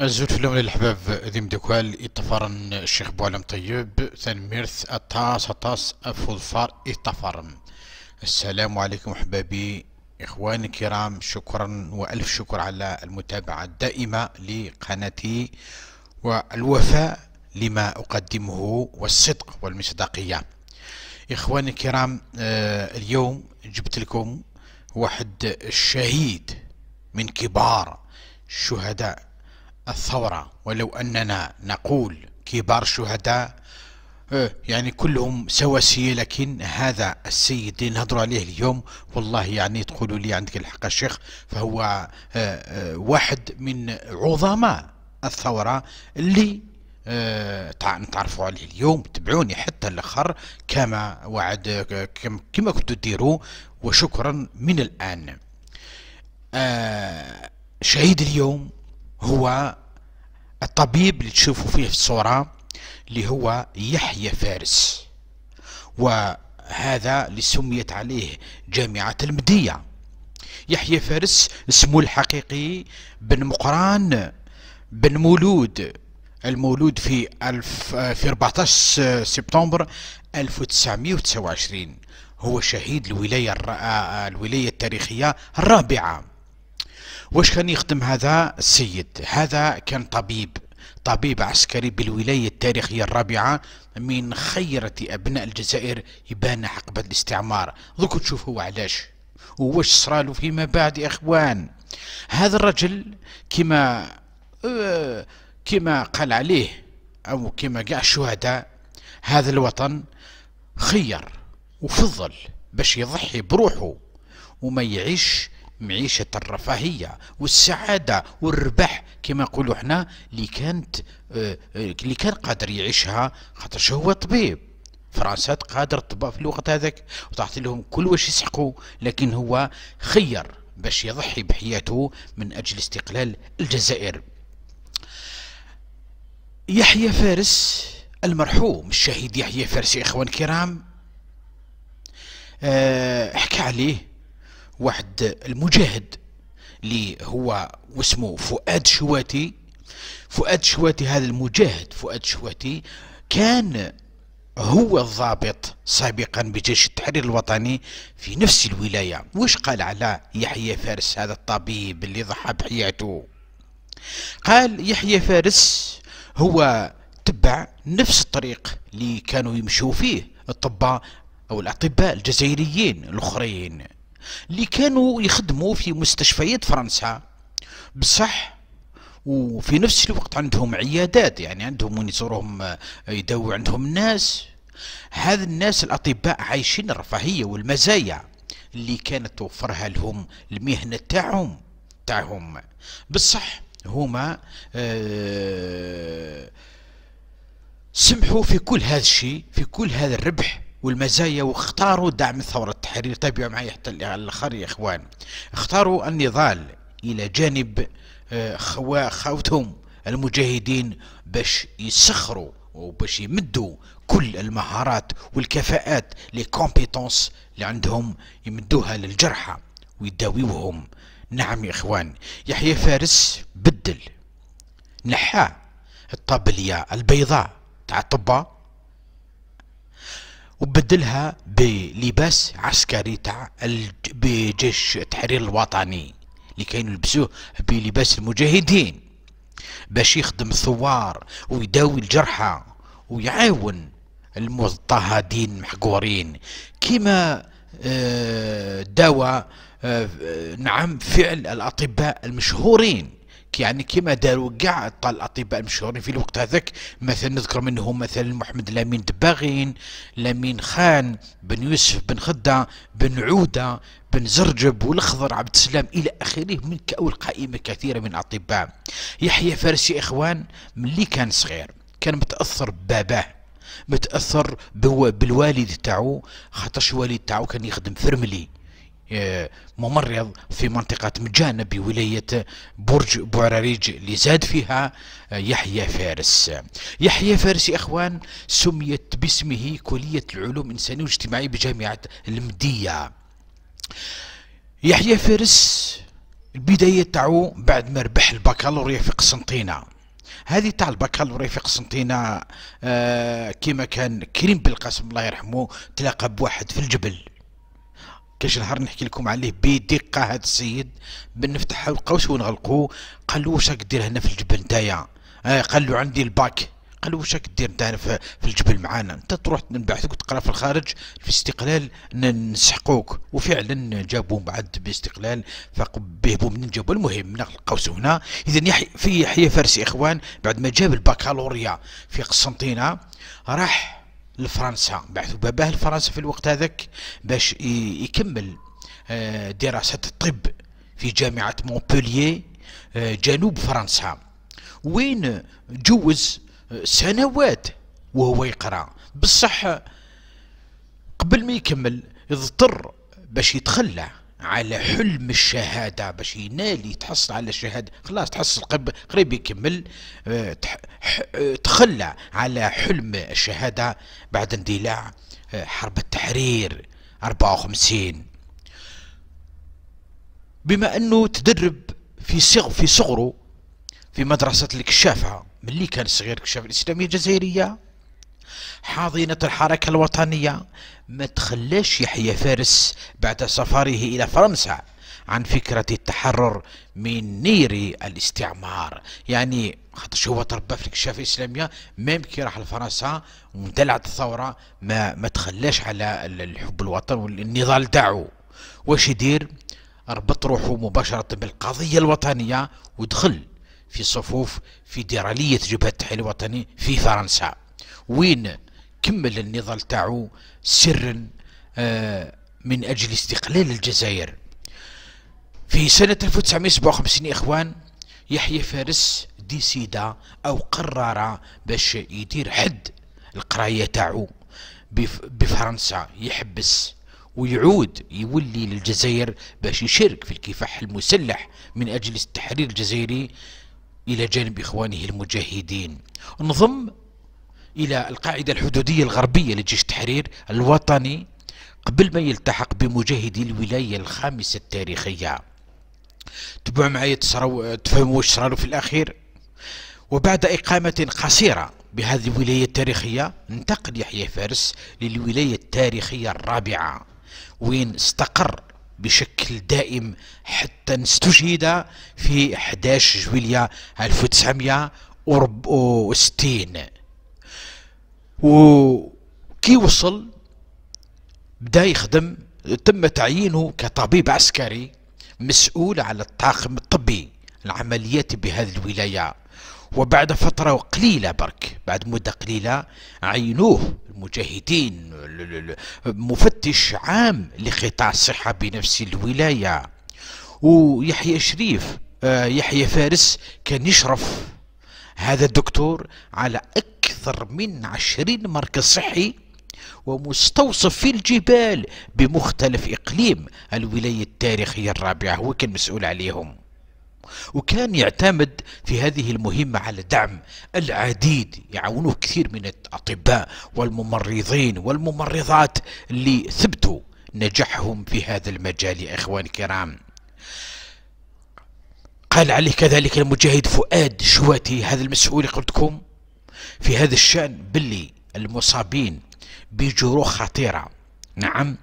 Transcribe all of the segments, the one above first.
الزوت الأول الحباب ذي مدكوال إتفرن الشيخ بوالم طيب ميرث الطاس أتاس أفوظفار إتفرن السلام عليكم احبابي اخواني الكرام شكرا والف شكر على المتابعه الدائمه لقناتي والوفاء لما اقدمه والصدق والمصداقيه اخواني الكرام آه، اليوم جبت لكم واحد الشهيد من كبار الشهداء الثورة ولو أننا نقول كبار الشهداء آه، يعني كلهم سواسية لكن هذا السيد اللي نهضروا عليه اليوم والله يعني تقولوا لي عندك الحق الشيخ فهو آه، آه، واحد من عظماء الثورة اللي نتعرفوا عليه اليوم تبعوني حتى الاخر كما وعد كما كنتوا ديروا وشكرا من الان شهيد اليوم هو الطبيب اللي تشوفوا فيه في الصورة اللي هو يحيى فارس وهذا اللي سميت عليه جامعة المدية يحيى فارس اسمه الحقيقي بن مقران بن مولود المولود في الف في 14 سبتمبر 1929 هو شهيد الولاية الولاية التاريخية الرابعة واش كان يخدم هذا السيد هذا كان طبيب طبيب عسكري بالولاية التاريخية الرابعة من خيرة أبناء الجزائر يبان حقبة الاستعمار ذوك تشوف هو علاش وواش صرالو فيما بعد يا إخوان هذا الرجل كما آه، كما قال عليه أو كما قاع الشهداء هذا الوطن خير وفضل باش يضحي بروحه وما يعيش معيشة الرفاهية والسعادة والربح كما نقولوا حنا اللي كانت آه، آه، اللي كان قادر يعيشها خاطر هو طبيب فرنسا قادر طب في الوقت هذاك وتعطي لهم كل واش يسحقوا لكن هو خير باش يضحي بحياته من أجل استقلال الجزائر يحيى فارس المرحوم الشهيد يحيى فارس يا إخوان كرام آه، حكى عليه واحد المجاهد اللي هو واسمه فؤاد شواتي فؤاد شواتي هذا المجاهد فؤاد شواتي كان هو الضابط سابقا بجيش التحرير الوطني في نفس الولاية واش قال على يحيى فارس هذا الطبيب اللي ضحى بحياته قال يحيى فارس هو تبع نفس الطريق اللي كانوا يمشوا فيه الطباء أو الأطباء الجزائريين الأخرين اللي كانوا يخدموا في مستشفيات فرنسا بصح وفي نفس الوقت عندهم عيادات يعني عندهم وين يزوروهم آه، يداوي عندهم الناس هذا الناس الاطباء عايشين الرفاهيه والمزايا اللي كانت توفرها لهم المهنه تاعهم تاعهم بصح هما آه، سمحوا في كل هذا الشيء في كل هذا الربح والمزايا واختاروا دعم ثورة التحرير تابعوا طيب معي حتى الآخر يا إخوان اختاروا النضال إلى جانب آه، خواتهم المجاهدين باش يسخروا وباش يمدوا كل المهارات والكفاءات لي كومبيتونس اللي عندهم يمدوها للجرحى ويداويوهم نعم يا إخوان يحيى فارس بدل نحى الطابلية البيضاء تاع الطبه وبدلها بلباس عسكري تاع بجيش التحرير الوطني اللي كاين يلبسوه بلباس المجاهدين باش يخدم الثوار ويداوي الجرحى ويعاون المضطهدين محقورين كما آه، داوى آه، نعم فعل الأطباء المشهورين يعني كما داروا كاع الاطباء المشهورين في الوقت هذاك مثلا نذكر منهم مثلا محمد لامين دباغين لامين خان بن يوسف بن خده بن عوده بن زرجب والخضر عبد السلام الى اخره من كاول قائمه كثيره من الاطباء يحيى فارسي اخوان ملي كان صغير كان متاثر بباباه متاثر بالوالد تاعو خاطرش الوالد تاعو كان يخدم فرملي إيه، ممرض في منطقة مجانة بولاية برج بوراريج اللي زاد فيها آه، يحيى فارس يحيى فارس يا إخوان سميت باسمه كلية العلوم الإنسانية والاجتماعية بجامعة المدية يحيى فارس البداية تاعو بعد ما ربح البكالوريا في قسنطينة هذه تاع البكالوريا في قسنطينة آه كما كان كريم بالقاسم الله يرحمه تلاقى بواحد في الجبل كاش نهار نحكي لكم عليه بدقه هذا السيد بنفتح القوس ونغلقوه قال له واش راك دير هنا في الجبل نتايا آه، قال له عندي الباك قال له واش راك دير انت في, الجبل معانا انت تروح نبعثك وتقرا في الخارج في استقلال نسحقوك وفعلا جابوا بعد باستقلال فبهبوا من جابوا المهم نلقاو هنا اذا يحي في يحيى فارسي اخوان بعد ما جاب البكالوريا في قسنطينه راح لفرنسا بعثوا باباه لفرنسا في الوقت هذاك باش يكمل آه، دراسة الطب في جامعة مونبوليي آه، جنوب فرنسا وين جوز سنوات وهو يقرا بصح قبل ما يكمل اضطر باش يتخلى على حلم الشهاده باش ينال يتحصل على الشهاده خلاص تحصل قريب يكمل آه، تخلى على حلم الشهادة بعد اندلاع آه، حرب التحرير 54 بما أنه تدرب في صغ في صغره في مدرسة الكشافة ملي كان صغير الكشافة الإسلامية الجزائرية حاضنة الحركة الوطنية ما تخلاش يحيى فارس بعد سفره إلى فرنسا عن فكرة التحرر من نير الاستعمار يعني خاطرش هو تربى في الكشافه الاسلاميه ميم كي راح لفرنسا وندلعت الثوره ما ما تخلاش على الحب الوطن والنضال تاعو واش يدير ربط روحه مباشره بالقضيه الوطنيه ودخل في صفوف فيدراليه جبهه التحرير الوطني في فرنسا وين كمل النضال تاعو سرا آه، من اجل استقلال الجزائر في سنة 1957 إخوان يحيى فارس ديسيدا او قرر باش يدير حد القرايه تاعو بفرنسا يحبس ويعود يولي للجزائر باش يشارك في الكفاح المسلح من اجل التحرير الجزائري الى جانب اخوانه المجاهدين انضم الى القاعده الحدوديه الغربيه لجيش التحرير الوطني قبل ما يلتحق بمجاهدي الولايه الخامسه التاريخيه تبعوا معي تصروا تفهموا واش صرالو في الأخير وبعد إقامة قصيرة بهذه الولاية التاريخية انتقل يحيى فارس للولاية التاريخية الرابعة وين استقر بشكل دائم حتى استشهد في 11 جويلية 1964 وكي وصل بدا يخدم تم تعيينه كطبيب عسكري مسؤول على الطاقم الطبي العمليات بهذه الولاية وبعد فترة قليلة برك بعد مدة قليلة عينوه المجاهدين مفتش عام لقطاع الصحة بنفس الولاية ويحيى شريف آه، يحيى فارس كان يشرف هذا الدكتور على أكثر من عشرين مركز صحي ومستوصف في الجبال بمختلف إقليم الولاية التاريخية الرابعة هو كان مسؤول عليهم وكان يعتمد في هذه المهمة على دعم العديد يعاونوه كثير من الأطباء والممرضين والممرضات اللي ثبتوا نجاحهم في هذا المجال يا إخوان الكرام قال عليه كذلك المجاهد فؤاد شواتي هذا المسؤول قلتكم في هذا الشأن باللي المصابين بجروح خطيرة نعم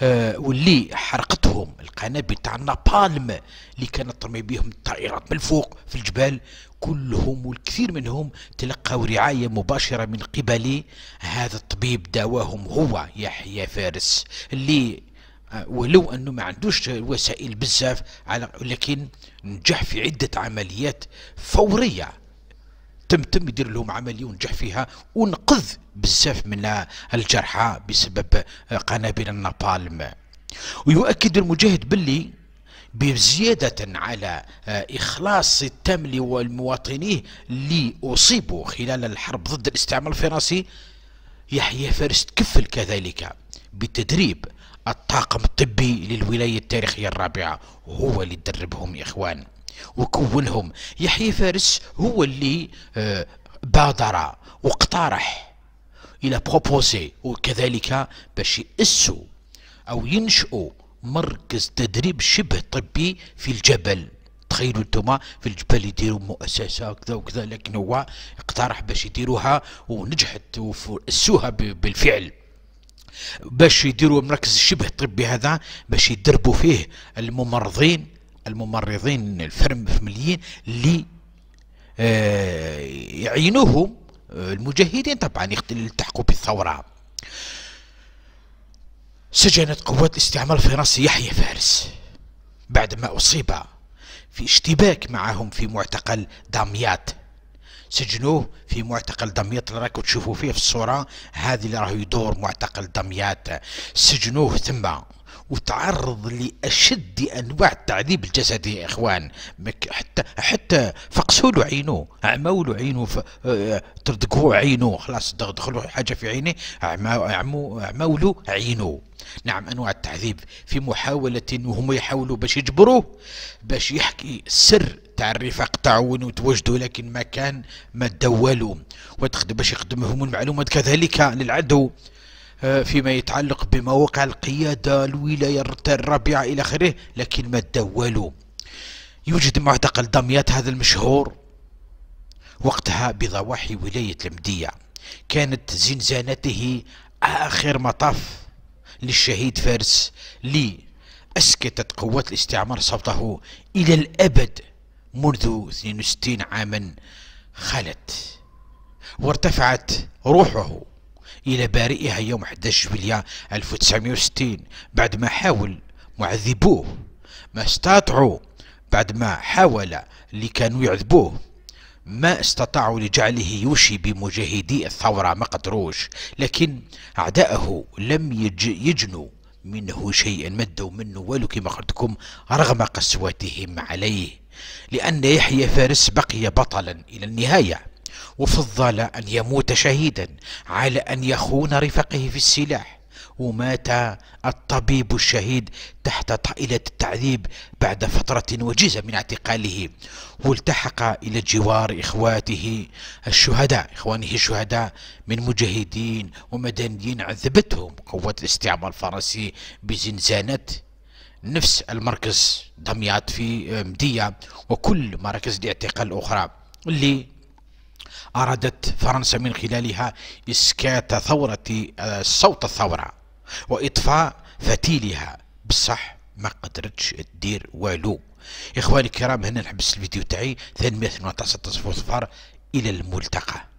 آه واللي حرقتهم القنابل تاع النابالم اللي كانت ترمي بهم الطائرات من الفوق في الجبال كلهم والكثير منهم تلقوا رعاية مباشرة من قبل هذا الطبيب دواهم هو يحيى فارس اللي آه، ولو انه ما عندوش وسائل بزاف على لكن نجح في عده عمليات فوريه تم تم يدير لهم عمليه ونجح فيها ونقذ بزاف من الجرحى بسبب قنابل النابالم ويؤكد المجاهد باللي بزيادة على إخلاص التام والمواطنيه اللي أصيبوا خلال الحرب ضد الاستعمار الفرنسي يحيى فارس تكفل كذلك بتدريب الطاقم الطبي للولاية التاريخية الرابعة هو اللي دربهم يا إخوان وكونهم يحيى فارس هو اللي آه، بادر واقترح الى بروبوزي وكذلك باش يأسوا او ينشئوا مركز تدريب شبه طبي في الجبل تخيلوا انتم في الجبل يديروا مؤسسه كذا وكذا لكن هو اقترح باش يديروها ونجحت واسوها بالفعل باش يديروا مركز الشبه الطبي هذا باش يدربوا فيه الممرضين الممرضين الفرم فمليين اللي آه، يعينوهم آه، المجاهدين طبعا يلتحقوا بالثورة سجنت قوات الاستعمار الفرنسي يحيى فارس بعدما أصيب في اشتباك معهم في معتقل دمياط سجنوه في معتقل دمياط اللي راكم تشوفوا فيه في الصورة هذه اللي راه يدور معتقل دمياط سجنوه ثم وتعرض لاشد انواع التعذيب الجسدي يا اخوان حتى حتى فقسوا له عينه عموا له عينه آه، تردقوا عينه خلاص دخلوا حاجه في عينه عموا له عينه نعم انواع التعذيب في محاوله وهم يحاولوا باش يجبروه باش يحكي السر تاع الرفاق تاعون وتوجدوا لكن ما كان ما تدولوا باش يخدمهم المعلومات كذلك للعدو آه، فيما يتعلق بمواقع القيادة الولاية الرابعة إلى آخره لكن ما والو يوجد معتقل دمياط هذا المشهور وقتها بضواحي ولاية المدية كانت زنزانته آخر مطاف للشهيد فارس لي أسكتت قوات الاستعمار صوته إلى الأبد منذ 62 عاما خلت وارتفعت روحه إلى بارئها يوم 11 جويلية 1960 بعد ما حاول معذبوه ما استطاعوا بعد ما حاول اللي كانوا يعذبوه ما استطاعوا لجعله يوشي بمجاهدي الثورة ما قدروش لكن أعداءه لم يج يجنوا منه شيئا مدوا منه والو كما قلتكم رغم قسوتهم عليه لأن يحيى فارس بقي بطلا إلى النهاية وفضل أن يموت شهيدا على أن يخون رفقه في السلاح ومات الطبيب الشهيد تحت طائلة التعذيب بعد فترة وجيزة من اعتقاله والتحق إلى جوار إخواته الشهداء إخوانه الشهداء من مجاهدين ومدنيين عذبتهم قوة الاستعمار الفرنسي بزنزانة نفس المركز دمياط في مدية وكل مراكز الاعتقال الأخرى اللي أرادت فرنسا من خلالها إسكات ثورة آه، صوت الثورة وإطفاء فتيلها بصح ما قدرتش تدير والو إخواني الكرام هنا نحبس الفيديو تاعي ثانية 18 صفر إلى الملتقى